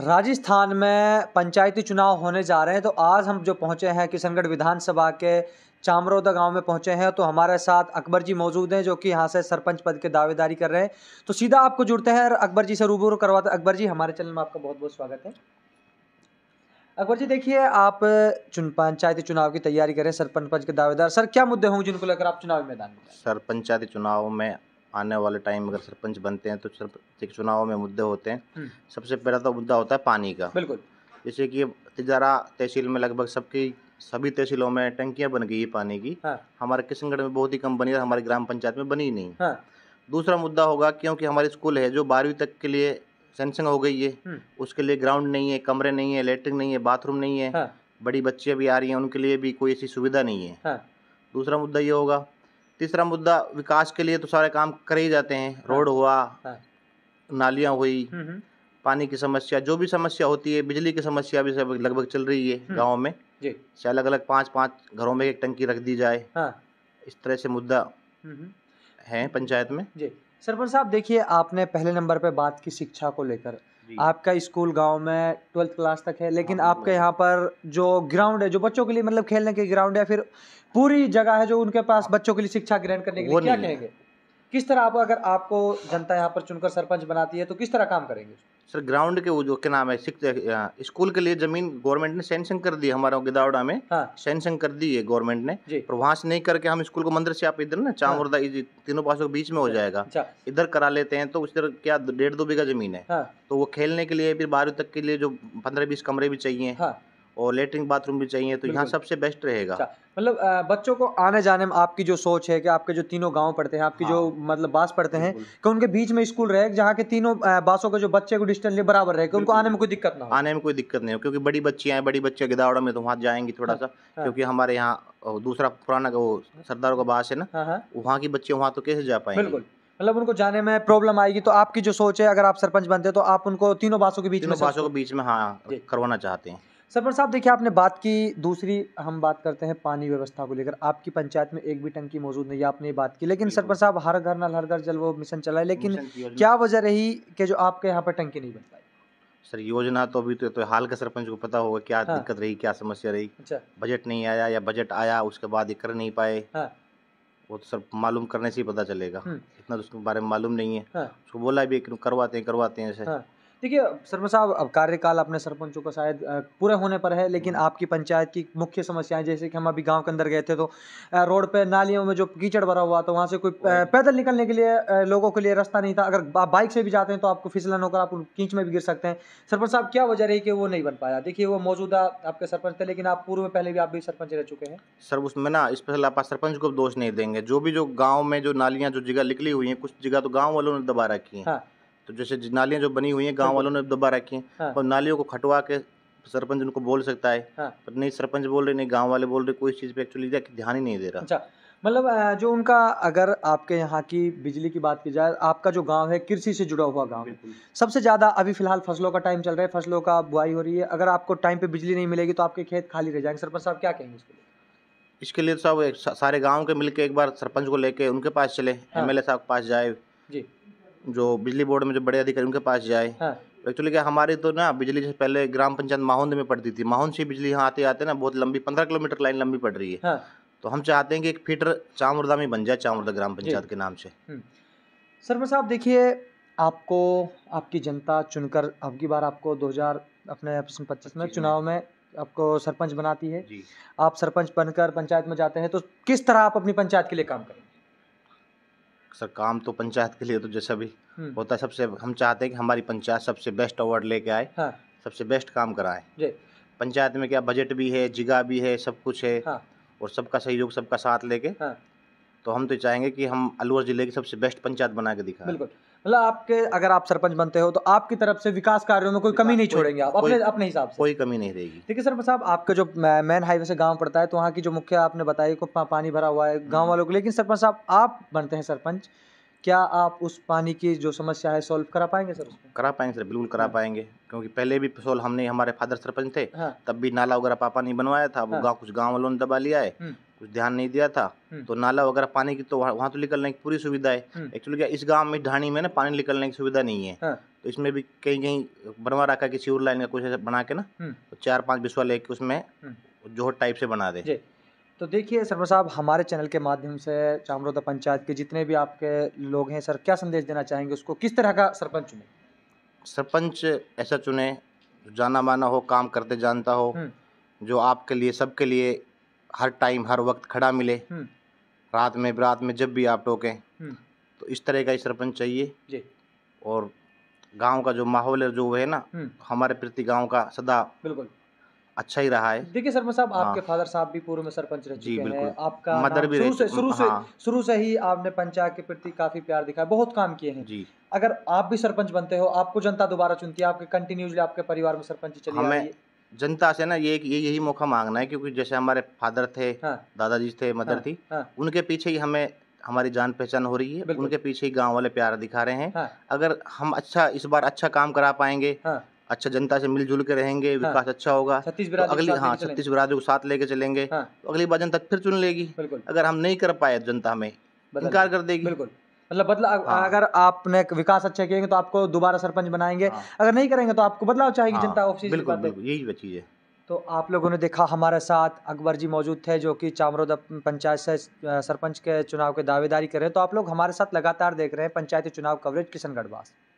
राजस्थान में पंचायती चुनाव होने जा रहे हैं तो आज हम जो पहुंचे हैं किशनगढ़ विधानसभा के चामरोदा गांव में पहुंचे हैं तो हमारे साथ अकबर जी मौजूद हैं जो कि यहाँ से सरपंच पद के दावेदारी कर रहे हैं तो सीधा आपको जुड़ते हैं अकबर जी से रूबरू करवाते हैं अकबर जी हमारे चैनल में आपका बहुत बहुत स्वागत है अकबर जी देखिए आप चुन पंचायती चुनाव की तैयारी करें सरपंच पद के दावेदार सर क्या मुद्दे होंगे जिनको लेकर आप चुनावी मैदान में सर पंचायती चुनाव में आने वाले टाइम अगर सरपंच बनते हैं तो सरपंच चुनाव में मुद्दे होते हैं हम्म। सबसे पहला तो मुद्दा होता है पानी का बिल्कुल जैसे कि तिजारा तहसील में लगभग सबकी सभी तहसीलों में टंकियां बन गई है पानी की हाँ। हमारे किशनगढ़ में बहुत ही कम बनी है हमारे ग्राम पंचायत में बनी ही नहीं हाँ। दूसरा मुद्दा होगा क्योंकि हमारे स्कूल है जो बारहवीं तक के लिए सेंसिंग हो गई है हम्म। उसके लिए ग्राउंड नहीं है कमरे नहीं है लेटरिन नहीं है बाथरूम नहीं है हाँ। बड़ी बच्चियाँ भी आ रही हैं उनके लिए भी कोई ऐसी सुविधा नहीं है हाँ। दूसरा मुद्दा ये होगा तीसरा मुद्दा विकास के लिए तो सारे काम करे ही जाते हैं हाँ। रोड हुआ हाँ। नालियाँ हुई हम्म, हम्म। पानी की समस्या जो भी समस्या होती है बिजली की समस्या भी सब लगभग चल रही है हम्म। गाँव में अलग अलग पाँच पाँच घरों में एक टंकी रख दी जाए हाँ। इस तरह से मुद्दा है पंचायत में जी सरपंच साहब देखिए आपने पहले नंबर पे बात की शिक्षा को लेकर आपका स्कूल गांव में ट्वेल्थ क्लास तक है लेकिन हाँ, आपके हाँ। यहाँ पर जो ग्राउंड है जो बच्चों के लिए मतलब खेलने के ग्राउंड या फिर पूरी जगह है जो उनके पास हाँ। बच्चों के लिए शिक्षा ग्रहण करने के लिए क्या कहेंगे किस तरह आप अगर आपको जनता यहाँ पर चुनकर सरपंच बनाती है तो किस तरह काम करेंगे सर ग्राउंड के वो जो क्या नाम है स्कूल के लिए जमीन गवर्नमेंट ने सेंशन कर दी हमारा गिदावड़ा में हाँ। सेंशन कर दी है गवर्नमेंट ने पर वहाँ से नहीं करके हम स्कूल को मंदिर से आप इधर ना चामुरदा हाँ। तीनों पासों के बीच में हो अच्छा, जाएगा अच्छा। इधर करा लेते हैं तो उस तरह क्या डेढ़ दो बीघा जमीन है हाँ। तो वो खेलने के लिए फिर बारह तक के लिए जो पंद्रह बीस कमरे भी चाहिए हाँ। और लेटरिन बाथरूम भी चाहिए तो यहाँ सबसे बेस्ट रहेगा अच्छा, मतलब बच्चों को आने जाने में आपकी जो सोच है कि आपके जो तीनों गांव पढ़ते हैं आपकी हाँ। जो मतलब बास पढ़ते हैं कि उनके बीच में स्कूल रहे जहाँ के तीनों बासों का जो बच्चे को डिस्टेंस बराबर रहे कि उनको आने में कोई दिक्कत ना आने में कोई दिक्कत नहीं हो क्योंकि बड़ी बच्चियाँ हैं बड़ी बच्चे गिदावड़ा में तो वहाँ जाएंगी थोड़ा हाँ, सा हाँ। क्योंकि हमारे यहाँ दूसरा पुराना वो सरदारों का बास है ना हाँ, वहाँ की बच्चे वहाँ तो कैसे जा पाएंगे मतलब उनको जाने में प्रॉब्लम आएगी तो आपकी जो सोच है अगर आप सरपंच बनते हैं तो आप उनको तीनों बासों के बीच में बासों के बीच में हाँ करवाना चाहते हैं सरपंच साहब देखिए आपने बात की दूसरी हम बात करते हैं पानी व्यवस्था को लेकर आपकी पंचायत में एक भी टंकी मौजूद नहीं है आपने बात की लेकिन सरपंच साहब हर घर नल हर घर जल वो मिशन चला है लेकिन क्या वजह रही कि जो आपके यहाँ पर टंकी नहीं बन पाई सर योजना तो अभी तो, तो हाल के सरपंच को पता होगा क्या हाँ। दिक्कत रही क्या समस्या रही अच्छा। बजट नहीं आया या बजट आया उसके बाद ये कर नहीं पाए हाँ। वो तो सर मालूम करने से ही पता चलेगा हम्म। इतना तो उसके बारे में मालूम नहीं है हाँ। उसको बोला भी करवाते हैं करवाते हैं ऐसे हाँ। देखिए सरपंच साहब अब कार्यकाल अपने सरपंचों का शायद पूरे होने पर है लेकिन हम्म। आपकी पंचायत की मुख्य समस्याएं जैसे कि हम अभी गांव के अंदर गए थे तो रोड पे नालियों में जो कीचड़ भरा हुआ था वहाँ से कोई पैदल निकलने के लिए लोगों के लिए रास्ता नहीं था अगर आप बाइक से भी जाते हैं तो आपको फिसलन होकर आप कीच में भी गिर सकते हैं सरपंच साहब क्या वजह रही कि वो नहीं बन पाया देखिए वो मौजूदा आपके सरपंच थे लेकिन आप पूर्व में पहले भी आप भी सरपंच रह चुके हैं सर उसमें ना स्पेशल आप सरपंच को दोष नहीं देंगे जो भी जो गाँव में जो नालियाँ जो जगह निकली हुई हैं कुछ जगह तो गाँव वालों ने दबा रखी है हाँ। तो जैसे नालियाँ जो बनी हुई हैं गांव वालों ने दबा रखी हैं हाँ। और नालियों को खटवा के सरपंच उनको बोल सकता है हाँ। पर नहीं सरपंच बोल रहे नहीं गांव वाले बोल रहे कोई चीज़ पे एक्चुअली ध्यान ही नहीं दे रहा अच्छा मतलब जो उनका अगर आपके यहाँ की बिजली की बात की जाए आपका जो गांव है कृषि से जुड़ा हुआ गांव है सबसे ज़्यादा अभी फिलहाल फसलों का टाइम चल रहा है फसलों का बुआई हो रही है अगर आपको टाइम पे बिजली नहीं मिलेगी तो आपके खेत खाली रह जाएंगे सरपंच साहब क्या कहेंगे इसके लिए इसके लिए तो साहब सारे गाँव के मिलकर एक बार सरपंच को लेके उनके पास चले हाँ। एम साहब के पास जाए जी जो बिजली बोर्ड में जो बड़े अधिकारी उनके पास जाए हाँ। एक्चुअली क्या हमारे तो ना बिजली जैसे पहले ग्राम पंचायत माहौंद में पड़ती थी माहौंद से बिजली यहाँ आते आते ना बहुत लंबी पंद्रह किलोमीटर लाइन लंबी पड़ रही है हाँ। तो हम चाहते हैं कि एक फीटर चामुर्दा में बन जाए चामुर्दा ग्राम पंचायत के नाम से हम्म। सरवर साहब देखिए आपको आपकी जनता चुनकर अब की बार आपको 2000 अपने पच्चीस में चुनाव में आपको सरपंच बनाती है आप सरपंच बनकर पंचायत में जाते हैं तो किस तरह आप अपनी पंचायत के लिए काम करेंगे सर काम तो पंचायत के लिए तो जैसा भी हम्म। होता है सबसे हम चाहते हैं कि हमारी पंचायत सबसे बेस्ट अवार्ड लेके आए हाँ। सबसे बेस्ट काम कराए पंचायत में क्या बजट भी है जिगा भी है सब कुछ है हाँ। और सबका सहयोग सबका साथ लेके हाँ। तो हम तो चाहेंगे कि हम अलवर जिले की सबसे बेस्ट पंचायत बना के दिखा बिल्कुल मतलब आपके अगर आप सरपंच बनते हो तो आपकी तरफ से विकास कार्यों में कोई कमी नहीं छोड़ेंगे आप अपने अपने हिसाब से कोई कमी नहीं रहेगी ठीक है सरपंच साहब आपका जो मेन हाईवे से गाँव पड़ता है तो वहाँ की जो मुख्य आपने बताया को पानी भरा हुआ है गाँव हम्म। वालों को लेकिन सरपंच साहब आप बनते हैं सरपंच क्या आप उस पानी की जो समस्या है सॉल्व करा पाएंगे सर करा पाएंगे सर बिल्कुल करा हाँ। पाएंगे क्योंकि पहले भी सोल्व हमने हमारे फादर सरपंच थे हाँ। तब भी नाला वगैरह पापा नहीं बनवाया था हाँ। गाँव कुछ गाँव वालों ने दबा लिया है हम्म। तो ध्यान नहीं दिया था हम्म। तो नाला वगैरह पानी की तो वहाँ तो निकलने की पूरी सुविधा है एक्चुअली हम्म। क्या इस गांव में ढाणी में ना पानी निकलने की सुविधा नहीं है हाँ। तो इसमें भी कहीं कहीं बनवा रखा कि सीवर लाइन का कुछ ऐसा बना के ना हम्म। तो चार पांच बिस्वा लेके उसमें जोहर टाइप से बना दे तो देखिए सरवर साहब हमारे चैनल के माध्यम से चामरोदा पंचायत के जितने भी आपके लोग हैं सर क्या संदेश देना चाहेंगे उसको किस तरह का सरपंच चुने सरपंच ऐसा चुने जाना माना हो काम करते जानता हो जो आपके लिए सबके लिए हर टाइम हर वक्त खड़ा मिले हम्म। रात में रात में जब भी आप टोकें हम्म। तो इस तरह का ही सरपंच चाहिए और गांव का जो माहौल है जो है ना हम्म। हमारे प्रति गांव का सदा बिल्कुल अच्छा ही रहा है देखिए सरपंच साहब आपके हाँ। फादर साहब भी पूर्व में सरपंच रहे जी बिल्कुल आपका मदर भी शुरू से शुरू से हाँ। शुरू से ही आपने पंचायत के प्रति काफी प्यार दिखाया बहुत काम किए हैं जी अगर आप भी सरपंच बनते हो आपको जनता दोबारा चुनती है आपके कंटिन्यूसली आपके परिवार में सरपंच चली हमें जनता से ना ये ये यही मौका मांगना है क्योंकि जैसे हमारे फादर थे हाँ, दादाजी थे मदर हाँ, थी हाँ, उनके पीछे ही हमें हमारी जान पहचान हो रही है उनके पीछे ही गांव वाले प्यार दिखा रहे हैं हाँ, अगर हम अच्छा इस बार अच्छा काम करा पाएंगे हाँ, अच्छा जनता से मिलजुल के रहेंगे हाँ। विकास अच्छा होगा अगली हाँ छत्तीस बिरादरी को तो हाँ, साथ लेके चलेंगे हाँ। तो अगली बार जनता फिर चुन लेगी अगर हम नहीं कर पाए जनता हमें इनकार कर देगी बिल्कुल मतलब बदलाव हाँ। अगर आपने विकास अच्छा किएंगे तो आपको दोबारा सरपंच बनाएंगे हाँ। अगर नहीं करेंगे तो आपको बदलाव चाहेगी हाँ। जनता ऑफिस बिल्कुल, बिल्कुल यही चीज़ है तो आप लोगों ने देखा हमारे साथ अकबर जी मौजूद थे जो कि चामरोद पंचायत से सरपंच के चुनाव के दावेदारी कर रहे हैं तो आप लोग हमारे साथ लगातार देख रहे हैं पंचायती चुनाव कवरेज किशनगढ़